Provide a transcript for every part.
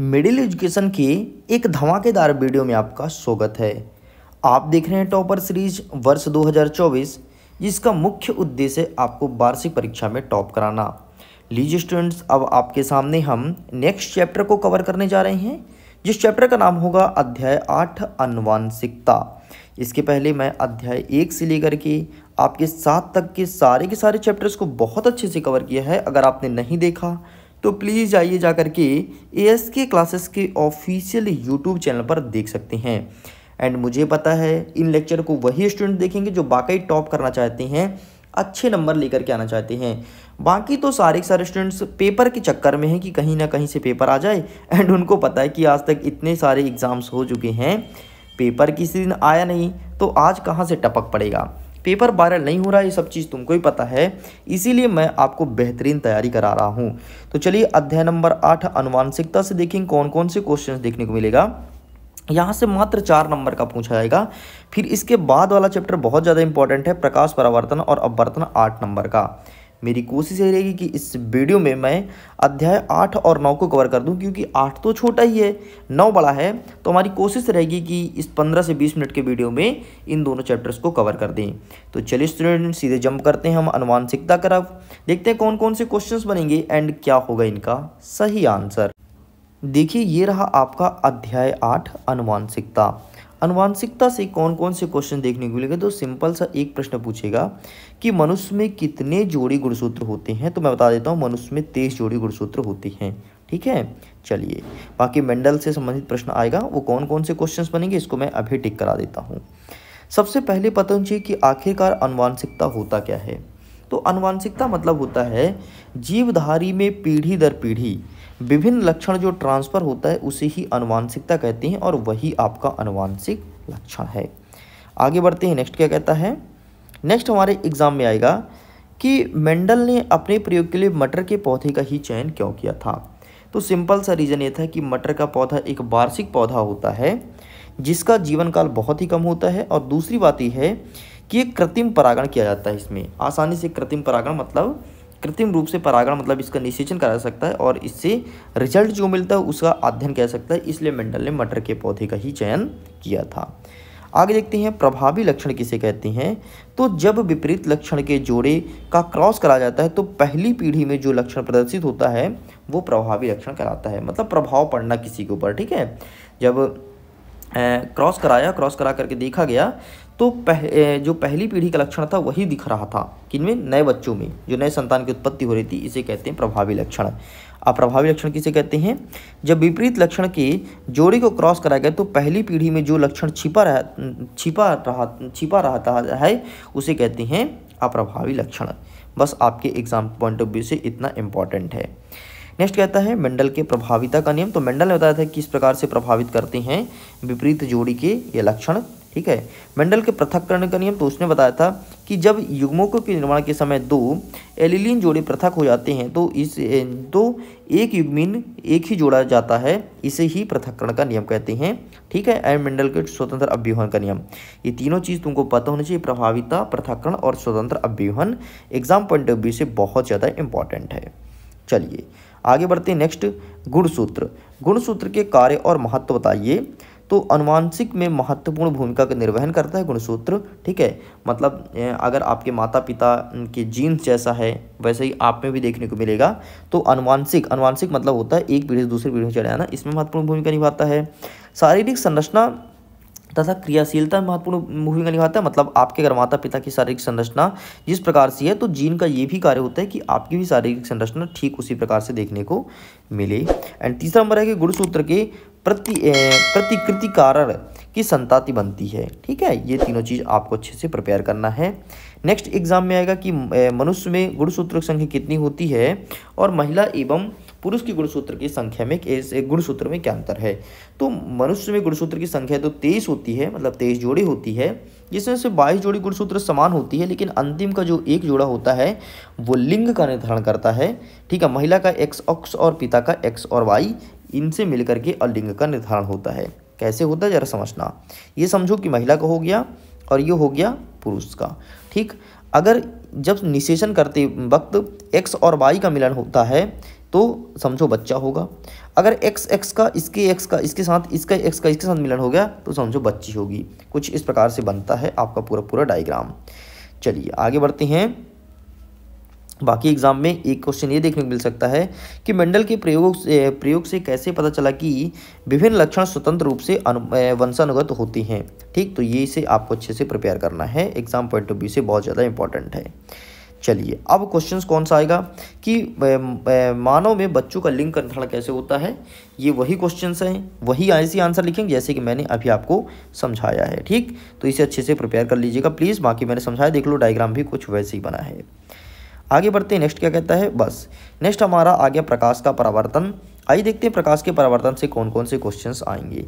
middle education के एक धमाकेदार वीडियो में आपका स्वागत है आप देख रहे हैं टॉपर सीरीज वर्ष 2024 जिसका मुख्य उद्देश्य आपको वार्षिक परीक्षा में टॉप कराना लीजिए स्टूडेंट्स अब आपके सामने हम नेक्स्ट चैप्टर को कवर करने जा रहे हैं जिस चैप्टर का नाम होगा अध्याय आठ अनुवांशिकता इसके पहले मैं अध्याय एक से लेकर के आपके साथ तक के सारे के सारे चैप्टर्स को बहुत अच्छे से कवर किया है अगर आपने नहीं देखा तो प्लीज़ जाइए जा कर के ए एस के क्लासेस के ऑफिशियल यूट्यूब चैनल पर देख सकते हैं एंड मुझे पता है इन लेक्चर को वही स्टूडेंट देखेंगे जो वाकई टॉप करना चाहते हैं अच्छे नंबर लेकर के आना चाहते हैं बाकी तो सारे सारे स्टूडेंट्स पेपर के चक्कर में हैं कि कहीं ना कहीं से पेपर आ जाए एंड उनको पता है कि आज तक इतने सारे एग्ज़ाम्स हो चुके हैं पेपर किसी दिन आया नहीं तो आज कहाँ से टपक पड़ेगा पेपर वायरल नहीं हो रहा ये सब चीज़ तुमको ही पता है इसीलिए मैं आपको बेहतरीन तैयारी करा रहा हूँ तो चलिए अध्याय नंबर आठ अनुवांशिकता से देखेंगे कौन कौन से क्वेश्चन देखने को मिलेगा यहाँ से मात्र चार नंबर का पूछा जाएगा फिर इसके बाद वाला चैप्टर बहुत ज़्यादा इंपॉर्टेंट है प्रकाश परावर्तन और अपवर्तन आठ नंबर का मेरी कोशिश ये रहेगी कि इस वीडियो में मैं अध्याय आठ और नौ को कवर कर दूं क्योंकि आठ तो छोटा ही है नौ बड़ा है तो हमारी कोशिश रहेगी कि इस पंद्रह से बीस मिनट के वीडियो में इन दोनों चैप्टर्स को कवर कर दें तो चलिए स्टूडेंट सीधे जंप करते हैं हम अनुवांशिकता कर देखते हैं कौन कौन से क्वेश्चन बनेंगे एंड क्या होगा इनका सही आंसर देखिए ये रहा आपका अध्याय आठ अनुवांशिकता अनुवांशिकता से कौन कौन से क्वेश्चन देखने को मिलेगा तो सिंपल सा एक प्रश्न पूछेगा कि मनुष्य में कितने जोड़ी गुणसूत्र होते हैं तो मैं बता देता हूँ मनुष्य में तेईस जोड़ी गुणसूत्र होते हैं ठीक है चलिए बाकी मेंडल से संबंधित प्रश्न आएगा वो कौन कौन से क्वेश्चंस बनेंगे इसको मैं अभी टिक करा देता हूँ सबसे पहले पता चाहिए कि आखिरकार अनुवांशिकता होता क्या है तो अनुवांशिकता मतलब होता है जीवधारी में पीढ़ी दर पीढ़ी विभिन्न लक्षण जो ट्रांसफ़र होता है उसे ही अनुवांशिकता कहते हैं और वही आपका अनुवांशिक लक्षण है आगे बढ़ते हैं नेक्स्ट क्या कहता है नेक्स्ट हमारे एग्ज़ाम में आएगा कि मेंडल ने अपने प्रयोग के लिए मटर के पौधे का ही चयन क्यों किया था तो सिंपल सा रीज़न ये था कि मटर का पौधा एक वार्षिक पौधा होता है जिसका जीवन काल बहुत ही कम होता है और दूसरी बात यह है कि एक कृत्रिम परागण किया जाता है इसमें आसानी से कृत्रिम परागण मतलब कृत्रिम रूप से परागण मतलब इसका निषेचन करा सकता है और इससे रिजल्ट जो मिलता है उसका अध्ययन कह सकता है इसलिए मेंडल ने मटर के पौधे का ही चयन किया था आगे देखते हैं प्रभावी लक्षण किसे कहते हैं तो जब विपरीत लक्षण के जोड़े का क्रॉस करा जाता है तो पहली पीढ़ी में जो लक्षण प्रदर्शित होता है वो प्रभावी लक्षण कराता है मतलब प्रभाव पड़ना किसी के ऊपर ठीक है जब क्रॉस कराया क्रॉस करा करके देखा गया तो पह, जो पहली पीढ़ी का लक्षण था वही दिख रहा था किनमें नए बच्चों में जो नए संतान की उत्पत्ति हो रही थी इसे कहते हैं प्रभावी लक्षण अब प्रभावी लक्षण किसे कहते हैं जब विपरीत लक्षण के जोड़ी को क्रॉस कराया गया तो पहली पीढ़ी में जो लक्षण छिपा रह छिपा रहा छिपा रहता है उसे कहते हैं अप्रभावी लक्षण बस आपके एग्जाम पॉइंट ऑफ व्यू से इतना इम्पॉर्टेंट है नेक्स्ट कहता है मेंडल के प्रभाविता का नियम तो मेंडल ने बताया था किस प्रकार से प्रभावित करते हैं विपरीत जोड़ी के ये लक्षण ठीक है मेंडल के पृथककरण का नियम तो उसने बताया था कि जब युग्मकों के निर्माण के समय दो एलिलीन जोड़े पृथक हो जाते हैं तो इस तो एक युग्मीन एक ही जोड़ा जाता है इसे ही पृथककरण का नियम कहते हैं ठीक है एंड मेंडल के स्वतंत्र अभ्यूहन का नियम ये तीनों चीज़ तुमको पता होनी चाहिए प्रभाविता पृथककरण और स्वतंत्र अभ्यूहन एग्जाम पॉइंट ऑफ व्यू से बहुत ज़्यादा इंपॉर्टेंट है चलिए आगे बढ़ते हैं नेक्स्ट गुणसूत्र गुणसूत्र के कार्य और महत्व बताइए तो अनुवांशिक में महत्वपूर्ण भूमिका का निर्वहन करता है गुणसूत्र ठीक है मतलब अगर आपके माता पिता के जीन्स जैसा है वैसे ही आप में भी देखने को मिलेगा तो अनुवांशिक अनुवांशिक मतलब होता है एक पीढ़ी से दूसरी पीढ़ी में चले आना इसमें महत्वपूर्ण भूमिका निभाता है शारीरिक संरचना तथा क्रियाशीलता महत्वपूर्ण भूमिका निभाता है मतलब आपके अगर माता पिता की शारीरिक संरचना जिस प्रकार से है तो जीन का ये भी कार्य होता है कि आपकी भी शारीरिक संरचना ठीक उसी प्रकार से देखने को मिले एंड तीसरा नंबर है कि गुणसूत्र के प्रति प्रतिकृति कारण की संताति बनती है ठीक है ये तीनों चीज़ आपको अच्छे से प्रिपेयर करना है नेक्स्ट एग्जाम में आएगा कि मनुष्य में गुणसूत्र की संख्या कितनी होती है और महिला एवं पुरुष की गुणसूत्र की संख्या में गुणसूत्र में क्या अंतर है तो मनुष्य में गुणसूत्र की संख्या तो तेईस होती है मतलब तेईस जोड़ी होती है जिसमें से बाईस जोड़ी गुणसूत्र समान होती है लेकिन अंतिम का जो एक जोड़ा होता है वो लिंग का निर्धारण करता है ठीक है महिला का एक्स ऑक्स और पिता का एक्स और वाई इनसे मिलकर के अलिंग का निर्धारण होता है कैसे होता है जरा समझना ये समझो कि महिला का हो गया और ये हो गया पुरुष का ठीक अगर जब निषेचन करते वक्त एक्स और वाई का मिलन होता है तो समझो बच्चा होगा अगर एक्स एक्स का इसके एक्स का इसके साथ इसका एक्स का इसके साथ मिलन हो गया तो समझो बच्ची होगी कुछ इस प्रकार से बनता है आपका पूरा पूरा डायग्राम चलिए आगे बढ़ते हैं बाकी एग्जाम में एक क्वेश्चन ये देखने को मिल सकता है कि मंडल के प्रयोग से प्रयोग से कैसे पता चला कि विभिन्न लक्षण स्वतंत्र रूप से अनु वंशानुगत होती हैं ठीक तो ये इसे आपको अच्छे से प्रिपेयर करना है एग्जाम पॉइंट ऑफ व्यू से बहुत ज़्यादा इंपॉर्टेंट है चलिए अब क्वेश्चन कौन सा आएगा कि मानव में बच्चों का लिंग निर्धारण कैसे होता है ये वही क्वेश्चन हैं वही ऐसे आंसर लिखेंगे जैसे कि मैंने अभी आपको समझाया है ठीक तो इसे अच्छे से प्रिपेयर कर लीजिएगा प्लीज़ बाकी मैंने समझाया देख लो डायग्राम भी कुछ वैसे ही बना है आगे बढ़ते हैं नेक्स्ट क्या कहता है बस नेक्स्ट हमारा आ गया प्रकाश का परावर्तन आइए देखते हैं प्रकाश के परावर्तन से कौन कौन से क्वेश्चंस आएंगे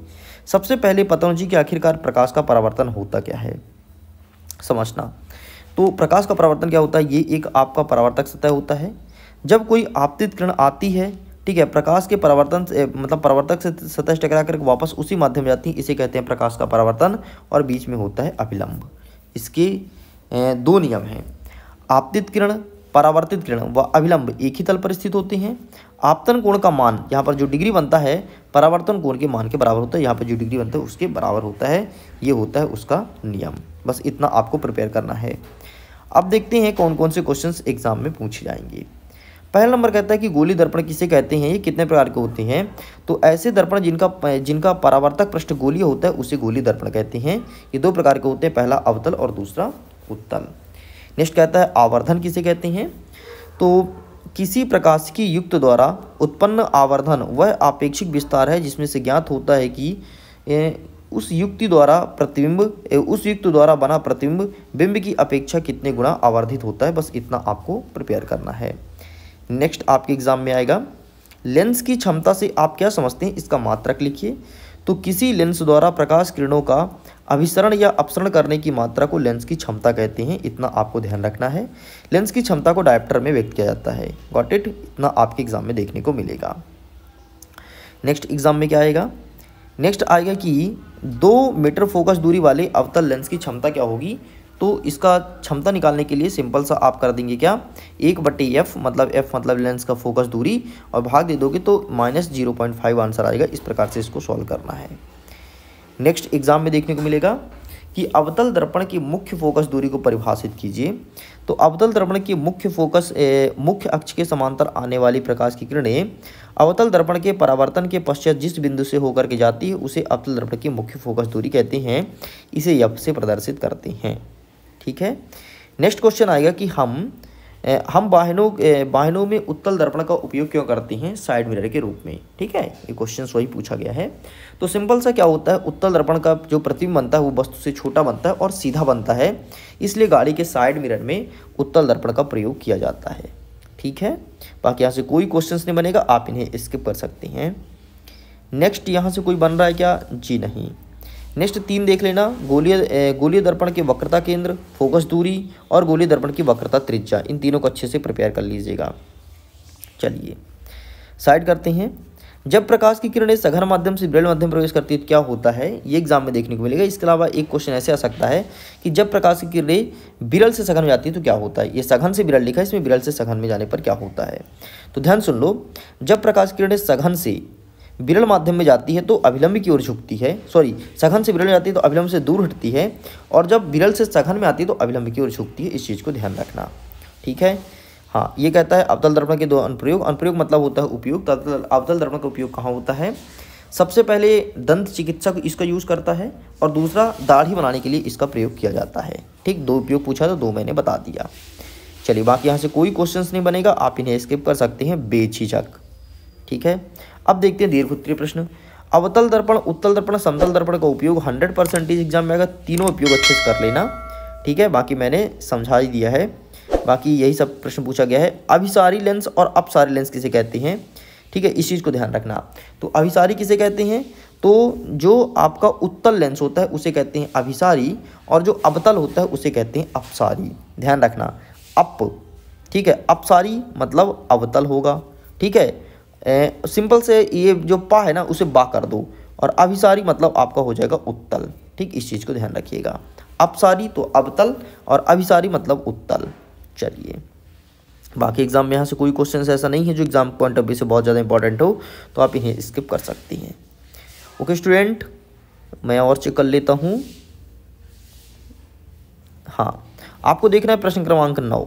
सबसे पहले पतन जी के आखिरकार प्रकाश का परावर्तन होता क्या है समझना तो प्रकाश का परावर्तन क्या होता है ये एक आपका परावर्तक सतह होता है जब कोई आपतित किरण आती है ठीक है प्रकाश के परावर्तन मतलब परावर्तक से सतह टकरा करके वापस उसी माध्यम जाती है इसे कहते हैं प्रकाश का परावर्तन और बीच में होता है अभिलंब इसके दो नियम हैं आपतित किरण परावर्तित किरण व अभिलंब एक ही तल पर स्थित होते हैं आपतन कोण का मान यहाँ पर जो डिग्री बनता है परावर्तन कोण के मान के बराबर होता है यहाँ पर जो डिग्री बनता है उसके बराबर होता है ये होता है उसका नियम बस इतना आपको प्रिपेयर करना है अब देखते हैं कौन कौन से क्वेश्चन एग्जाम में पूछे जाएंगे पहला नंबर कहता है कि गोली दर्पण किसे कहते हैं ये कितने प्रकार के होते हैं तो ऐसे दर्पण जिनका जिनका परावर्तक पृष्ठ गोली होता है उसे गोली दर्पण कहते हैं ये दो प्रकार के होते हैं पहला अवतल और दूसरा उत्तल नेक्स्ट कहता है आवर्धन किसे कहते हैं तो किसी प्रकाश की युक्त द्वारा उत्पन्न आवर्धन वह आपेक्षिक विस्तार है जिसमें से ज्ञात होता है कि उस युक्ति द्वारा प्रतिबिंब उस युक्त द्वारा बना प्रतिबिंब बिंब की अपेक्षा कितने गुणा आवर्धित होता है बस इतना आपको प्रिपेयर करना है नेक्स्ट आपके एग्जाम में आएगा लेंस की क्षमता से आप क्या समझते हैं इसका मात्रक लिखिए तो किसी लेंस द्वारा प्रकाश किरणों का अभिसरण या अपसरण करने की मात्रा को लेंस की क्षमता कहते हैं इतना आपको ध्यान रखना है लेंस की क्षमता को डायप्टर में व्यक्त किया जाता है गॉट इट इतना आपके एग्जाम में देखने को मिलेगा नेक्स्ट एग्जाम में क्या आएगा नेक्स्ट आएगा कि दो मीटर फोकस दूरी वाले अवतल लेंस की क्षमता क्या होगी तो इसका क्षमता निकालने के लिए सिंपल सा आप कर देंगे क्या एक बटे एफ मतलब एफ मतलब लेंस का फोकस दूरी और भाग दे दोगे तो minus zero point five answer आएगा इस प्रकार से इसको सॉल्व करना है नेक्स्ट एग्जाम में देखने को मिलेगा कि अवतल दर्पण की मुख्य फोकस दूरी को परिभाषित कीजिए तो अवतल दर्पण की मुख्य फोकस मुख्य अक्ष के समांतर आने वाली प्रकाश की किरणें अवतल दर्पण के परावर्तन के पश्चात जिस बिंदु से होकर के जाती है उसे अवतल दर्पण की मुख्य फोकस दूरी कहते हैं इसे यप से प्रदर्शित करते हैं ठीक है नेक्स्ट क्वेश्चन आएगा कि हम हम वाहनों वाहनों में उत्तल दर्पण का उपयोग क्यों करते हैं साइड मिरर के रूप में ठीक है ये क्वेश्चन वही पूछा गया है तो सिंपल सा क्या होता है उत्तल दर्पण का जो प्रतिबिंब बनता है वो वस्तु से छोटा बनता है और सीधा बनता है इसलिए गाड़ी के साइड मिरर में उत्तल दर्पण का प्रयोग किया जाता है ठीक है बाकी यहाँ से कोई क्वेश्चन नहीं बनेगा आप इन्हें स्किप कर सकते हैं नेक्स्ट यहाँ से कोई बन रहा है क्या जी नहीं नेक्स्ट तीन देख लेना गोलीय गोलीय दर्पण के वक्रता केंद्र फोकस दूरी और गोलीय दर्पण की वक्रता त्रिज्या इन तीनों को अच्छे से प्रिपेयर कर लीजिएगा चलिए साइड करते हैं जब प्रकाश की किरणें सघन माध्यम से ब्रेल माध्यम प्रवेश करती है तो क्या होता है ये एग्जाम में देखने को मिलेगा इसके अलावा एक क्वेश्चन ऐसे आ सकता है कि जब प्रकाश की किरणें बिरल से सघन में जाती है तो क्या होता है ये सघन से बिरल लिखा है इसमें बिरल से सघन में जाने पर क्या होता है तो ध्यान सुन लो जब प्रकाश की किरणें सघन से विरल माध्यम में जाती है तो अभिलंब की ओर झुकती है सॉरी सघन से विरल जाती है तो अभिलंब से दूर हटती है और जब विरल से सघन में आती है तो अभिलंब की ओर झुकती है इस चीज़ को ध्यान रखना ठीक है हाँ ये कहता है अवतल दर्पण के दो अनुप्रयोग अनुप्रयोग मतलब होता है उपयोग अवतल दर्पण का उपयोग कहाँ होता है सबसे पहले दंत चिकित्सक इसका यूज़ करता है और दूसरा दाढ़ी बनाने के लिए इसका प्रयोग किया जाता है ठीक दो उपयोग पूछा तो दो मैंने बता दिया चलिए बाकी यहाँ से कोई क्वेश्चंस नहीं बनेगा आप इन्हें स्किप कर सकते हैं बेझिझक ठीक है अब देखते हैं दीर्घोत्तरीय प्रश्न अवतल दर्पण उत्तल दर्पण समतल दर्पण का उपयोग हंड्रेड परसेंटेज एग्जाम में अगर तीनों उपयोग अच्छे से कर लेना ठीक है बाकी मैंने समझा ही दिया है बाकी यही सब प्रश्न पूछा गया है अभिसारी लेंस और अपसारी लेंस किसे कहते हैं ठीक है इस चीज़ को ध्यान रखना तो अभिसारी किसे कहते हैं तो जो आपका उत्तल लेंस होता है उसे कहते हैं अभिसारी और जो अबतल होता है उसे कहते हैं अपसारी ध्यान रखना अप ठीक है अपसारी मतलब अवतल होगा ठीक है सिंपल से ये जो पा है ना उसे बा कर दो और अभिसारी मतलब आपका हो जाएगा उत्तल ठीक इस चीज़ को ध्यान रखिएगा अपसारी तो अबतल और अभिसारी मतलब उत्तल चलिए बाकी एग्जाम में यहाँ से कोई क्वेश्चन ऐसा नहीं है जो एग्जाम पॉइंट ऑफ व्यू से बहुत ज़्यादा इंपॉर्टेंट हो तो आप इन्हें स्किप कर सकती हैं ओके स्टूडेंट मैं और चेक कर लेता हूँ हाँ आपको देखना है प्रश्न क्रमांक नौ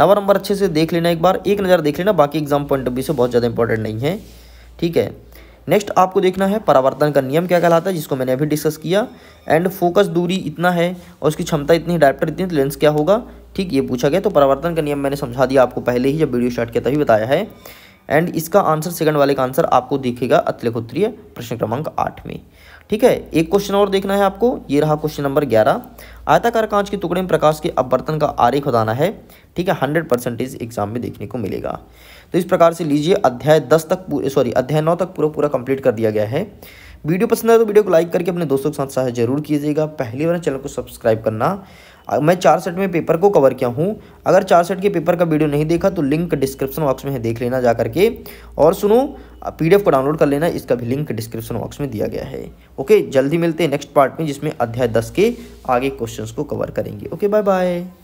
नवा नंबर अच्छे से देख लेना एक बार एक नज़र देख लेना बाकी एग्जाम पॉइंट ऑफ व्यू से बहुत ज़्यादा इंपॉर्टेंट नहीं है ठीक है नेक्स्ट आपको देखना है परावर्तन का नियम क्या कहलाता है जिसको मैंने अभी डिस्कस किया एंड फोकस दूरी इतना है और उसकी क्षमता इतनी डायप्टर इतनी लेंस तो क्या होगा ठीक ये पूछा गया तो परावर्तन का नियम मैंने समझा दिया आपको पहले ही जब वीडियो स्टार्ट किया तभी बताया है एंड इसका आंसर सेकंड वाले का आंसर आपको दिखेगा अतलेखोत्तरीय प्रश्न क्रमांक आठ में ठीक है एक क्वेश्चन और देखना है आपको ये रहा क्वेश्चन नंबर ग्यारह आयताकार कांच के टुकड़े में प्रकाश के अपवर्तन का आरेख बताना है ठीक है हंड्रेड परसेंटेज एग्जाम में देखने को मिलेगा तो इस प्रकार से लीजिए अध्याय दस तक सॉरी अध्याय नौ तक पूरा पूरा कंप्लीट कर दिया गया है वीडियो पसंद आए तो वीडियो को लाइक करके अपने दोस्तों के साथ सहाय जरूर कीजिएगा पहली बार चैनल को सब्सक्राइब करना मैं चार सेट में पेपर को कवर किया हूँ अगर चार सेट के पेपर का वीडियो नहीं देखा तो लिंक डिस्क्रिप्शन बॉक्स में है देख लेना जा करके और सुनो पीडीएफ को डाउनलोड कर लेना इसका भी लिंक डिस्क्रिप्शन बॉक्स में दिया गया है ओके जल्दी मिलते हैं नेक्स्ट पार्ट में जिसमें अध्याय दस के आगे क्वेश्चन को कवर करेंगे ओके बाय बाय